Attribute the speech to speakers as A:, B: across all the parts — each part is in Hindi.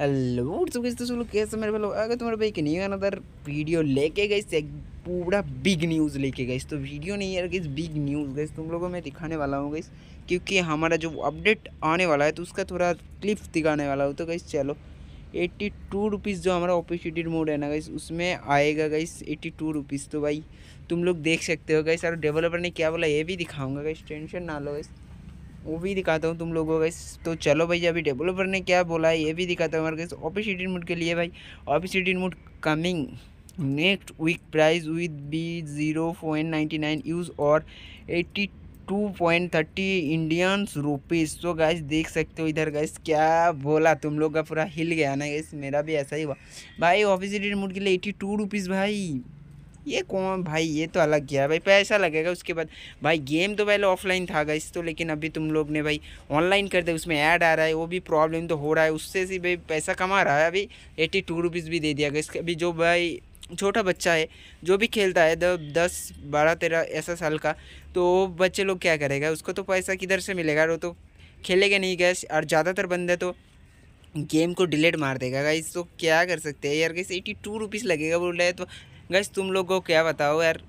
A: हेलो तो गई तो लोग कैसे मेरे भाई अगर तुम्हारे भाई की नहीं ना दर वीडियो लेके गई से पूरा बिग न्यूज़ लेके गई तो वीडियो नहीं है गई बिग न्यूज़ गई तुम लोगों को मैं दिखाने वाला हूँ गई क्योंकि हमारा जो अपडेट आने वाला है तो उसका थोड़ा क्लिप दिखाने वाला हूँ तो गई चलो एट्टी टू रुपीज़ जो हमारा ओपिशिटेड मोड है ना गई उसमें आएगा गई एट्टी टू रुपीज़ तो भाई तुम लोग देख सकते हो गई सर डेवलपर ने क्या बोला ये भी दिखाऊंगा गई टेंशन ना लो गई वो भी दिखाता हूँ तुम लोगों का तो चलो भाई अभी डेवलपर ने क्या बोला है ये भी दिखाता हूँ हमारे ऑफिस एडिट मूड के लिए भाई office edit mood coming next week price with be zero point ninety nine use और eighty two point thirty Indian rupees तो गैस देख सकते हो इधर गैस क्या बोला तुम लोग का पूरा हिल गया ना गैस मेरा भी ऐसा ही हुआ भाई ऑफिस एडिट के लिए एट्टी टू रुपीज़ भाई ये कौन भाई ये तो अलग गया भाई पैसा लगेगा उसके बाद भाई गेम तो पहले ऑफलाइन था गाइस तो लेकिन अभी तुम लोग ने भाई ऑनलाइन कर दिया उसमें ऐड आ रहा है वो भी प्रॉब्लम तो हो रहा है उससे से भाई पैसा कमा रहा है अभी एट्टी टू रुपीज़ भी दे दिया गया अभी जो भाई छोटा बच्चा है जो भी खेलता है दस बारह तेरह ऐसा साल का तो बच्चे लोग क्या करेगा उसको तो पैसा किधर से मिलेगा वो तो खेलेगा नहीं गैस और ज़्यादातर बंदे तो गेम को डिलीट मार देगा गाइस तो क्या कर सकते हैं यार गैस एटी टू रुपीज़ लगेगा बोल रहे तो गैस तुम लोग को क्या बताओ यार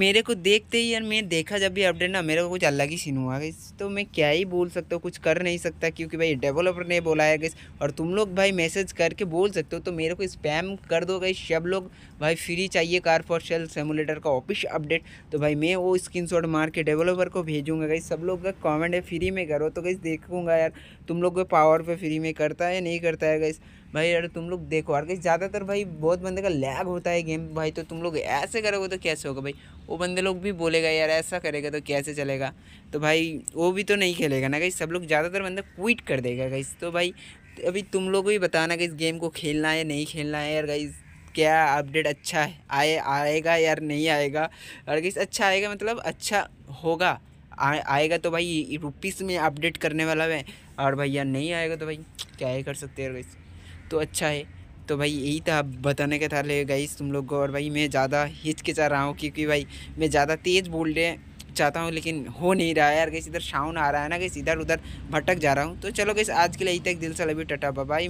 A: मेरे को देखते ही यार मैं देखा जब भी अपडेट ना मेरे को कुछ अलग ही सीन हुआ गई तो मैं क्या ही बोल सकता हूँ कुछ कर नहीं सकता क्योंकि भाई डेवलपर ने बोला है गई और तुम लोग भाई मैसेज करके बोल सकते हो तो मेरे को स्पैम कर दो गई सब लोग भाई फ्री चाहिए कार फॉर सेल सेमुलेटर का ऑफिस अपडेट तो भाई मैं वो स्क्रीन शॉट मार के डेवलपर को भेजूंगा गई सब लोग का कॉमेंट है फ्री में करो तो गई देखूँगा यार तुम लोग पावर पर फ्री में करता है नहीं करता है गई भाई यार तुम लोग देखो कहीं ज़्यादातर भाई बहुत बंदे का लैग होता है गेम भाई तो तुम लोग ऐसे करोगे तो कैसे होगा भाई वो बंदे लोग भी बोलेगा यार ऐसा करेगा तो कैसे चलेगा तो भाई वो भी तो नहीं खेलेगा ना कहीं सब लोग ज़्यादातर बंदा क्विट कर देगा कहीं तो भाई अभी तुम लोग को बताना कि इस गेम को खेलना है नहीं खेलना है यार गाइस क्या अपडेट अच्छा है आए आएगा यार नहीं आएगा और गाइस अच्छा आएगा मतलब अच्छा होगा आ, आएगा तो भाई रुपीस में अपडेट करने वाला है और भाई यार नहीं आएगा तो भाई क्या ही कर सकते हैं यार गाइस तो अच्छा है तो भाई यही था बताने का था ले गाइस तुम लोग को और भाई मैं ज़्यादा हिचकिचा रहा हूँ क्योंकि भाई मैं ज़्यादा तेज़ बोल रहे चाहता हूँ लेकिन हो नहीं रहा है यार कैसे इधर साउंड आ रहा है ना कैसे इधर उधर भटक जा रहा हूँ तो चलो कैसे आज के लिए यही तक दिल से लभी टटा बाबाई